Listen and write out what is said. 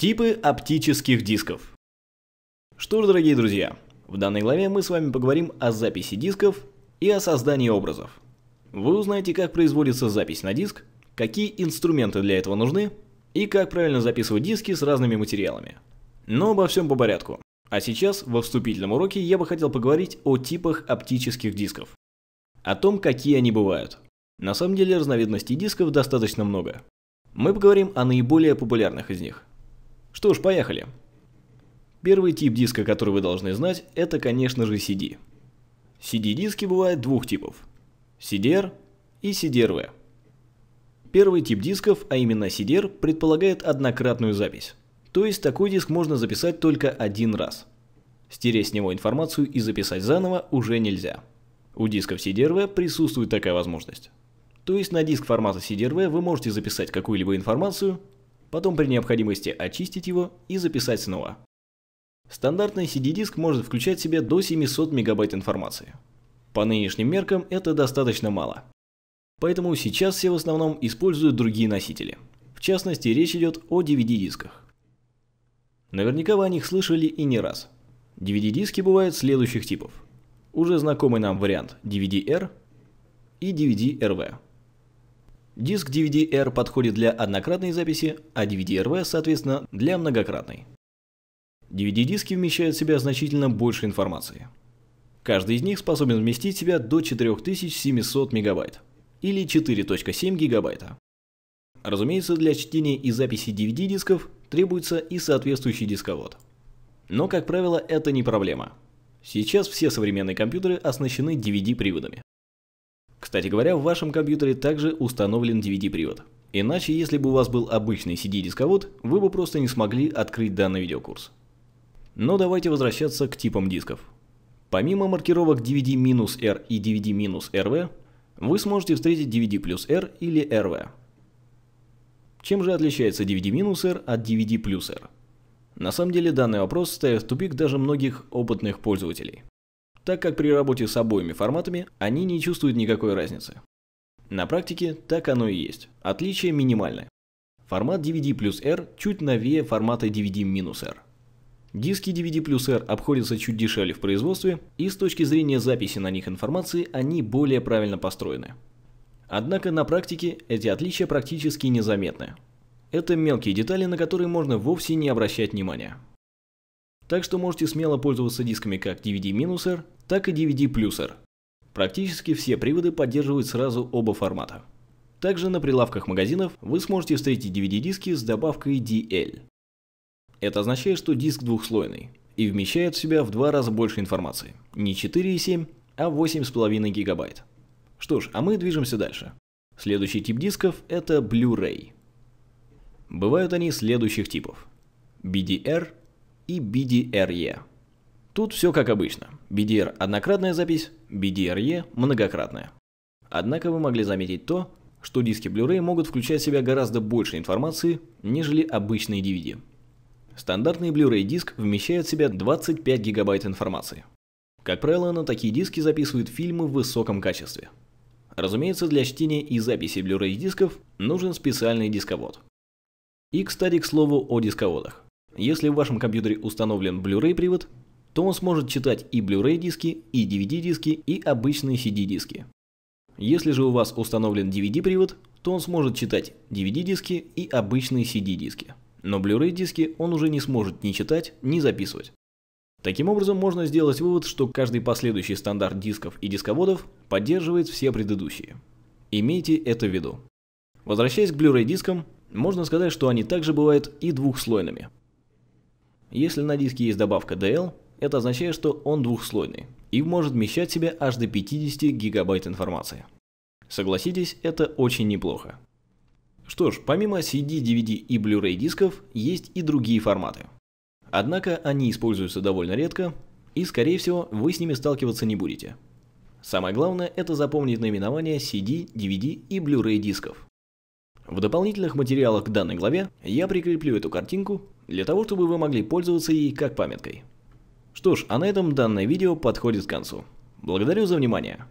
Типы оптических дисков. Что ж, дорогие друзья, в данной главе мы с вами поговорим о записи дисков и о создании образов. Вы узнаете, как производится запись на диск, какие инструменты для этого нужны и как правильно записывать диски с разными материалами. Но обо всем по порядку. А сейчас, во вступительном уроке, я бы хотел поговорить о типах оптических дисков. О том, какие они бывают. На самом деле разновидностей дисков достаточно много. Мы поговорим о наиболее популярных из них. Что ж, поехали. Первый тип диска, который вы должны знать, это, конечно же, CD. CD-диски бывают двух типов. CDR и CDRV. Первый тип дисков, а именно CDR, предполагает однократную запись. То есть такой диск можно записать только один раз. Стереть с него информацию и записать заново уже нельзя. У дисков CDRV присутствует такая возможность. То есть на диск формата CDRV вы можете записать какую-либо информацию, потом при необходимости очистить его и записать снова. Стандартный CD-диск может включать в себя до 700 мегабайт информации. По нынешним меркам это достаточно мало. Поэтому сейчас все в основном используют другие носители. В частности, речь идет о DVD-дисках. Наверняка вы о них слышали и не раз. DVD-диски бывают следующих типов. Уже знакомый нам вариант DVD-R и DVD-RV. Диск DVD-R подходит для однократной записи, а DVD-RV, соответственно, для многократной. DVD-диски вмещают в себя значительно больше информации. Каждый из них способен вместить в себя до 4700 мегабайт, или 4.7 гигабайта. Разумеется, для чтения и записи DVD-дисков требуется и соответствующий дисковод. Но, как правило, это не проблема. Сейчас все современные компьютеры оснащены DVD-приводами. Кстати говоря, в вашем компьютере также установлен DVD-привод. Иначе, если бы у вас был обычный CD-дисковод, вы бы просто не смогли открыть данный видеокурс. Но давайте возвращаться к типам дисков. Помимо маркировок DVD-R и DVD-RV, вы сможете встретить DVD R или RV. Чем же отличается DVD-R от DVD R? На самом деле данный вопрос ставит в тупик даже многих опытных пользователей так как при работе с обоими форматами они не чувствуют никакой разницы. На практике так оно и есть. Отличие минимальное. Формат DVD плюс R чуть новее формата DVD минус R. Диски DVD плюс R обходятся чуть дешевле в производстве, и с точки зрения записи на них информации они более правильно построены. Однако на практике эти отличия практически незаметны. Это мелкие детали, на которые можно вовсе не обращать внимания так что можете смело пользоваться дисками как dvd минусер так и DVD-плюсер. Практически все приводы поддерживают сразу оба формата. Также на прилавках магазинов вы сможете встретить DVD-диски с добавкой DL. Это означает, что диск двухслойный и вмещает в себя в два раза больше информации. Не 4,7, а 8,5 гигабайт. Что ж, а мы движемся дальше. Следующий тип дисков – это Blu-ray. Бывают они следующих типов. BDR, и BDRE. Тут все как обычно. BDR – однократная запись, BDRE – многократная. Однако вы могли заметить то, что диски Blu-ray могут включать в себя гораздо больше информации, нежели обычные DVD. Стандартный Blu-ray диск вмещает в себя 25 гигабайт информации. Как правило, на такие диски записывают фильмы в высоком качестве. Разумеется, для чтения и записи Blu-ray дисков нужен специальный дисковод. И, кстати, к слову о дисководах. Если в вашем компьютере установлен Blu-ray привод, то он сможет читать и Blu-ray диски, и DVD диски, и обычные CD диски. Если же у вас установлен DVD привод, то он сможет читать DVD диски и обычные CD диски. Но Blu-ray диски он уже не сможет ни читать, ни записывать. Таким образом, можно сделать вывод, что каждый последующий стандарт дисков и дисководов поддерживает все предыдущие. Имейте это в виду. Возвращаясь к Blu-ray дискам, можно сказать, что они также бывают и двухслойными – если на диске есть добавка DL, это означает, что он двухслойный и может вмещать в себя аж до 50 гигабайт информации. Согласитесь, это очень неплохо. Что ж, помимо CD, DVD и Blu-ray дисков, есть и другие форматы. Однако они используются довольно редко, и скорее всего вы с ними сталкиваться не будете. Самое главное это запомнить наименование CD, DVD и Blu-ray дисков. В дополнительных материалах к данной главе я прикреплю эту картинку для того, чтобы вы могли пользоваться ей как памяткой. Что ж, а на этом данное видео подходит к концу. Благодарю за внимание.